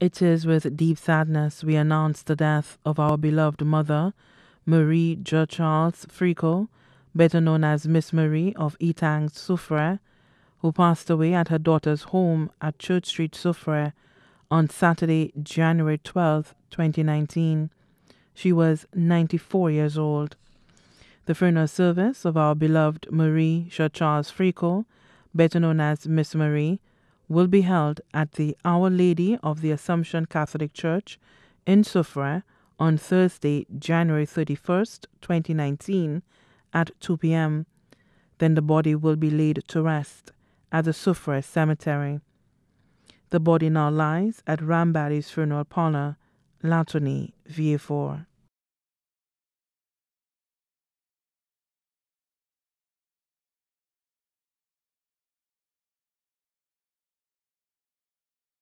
It is with deep sadness we announce the death of our beloved mother, Marie Jo Charles Frico, better known as Miss Marie of Etang, Soufre, who passed away at her daughter's home at Church Street, Soufre, on Saturday, January 12, 2019. She was 94 years old. The funeral service of our beloved Marie Jo Charles Frico, better known as Miss Marie, will be held at the Our Lady of the Assumption Catholic Church in Soufre on Thursday, January 31st, 2019, at 2 p.m. Then the body will be laid to rest at the Soufre Cemetery. The body now lies at Rambari's funeral parlor, Latony, VA4.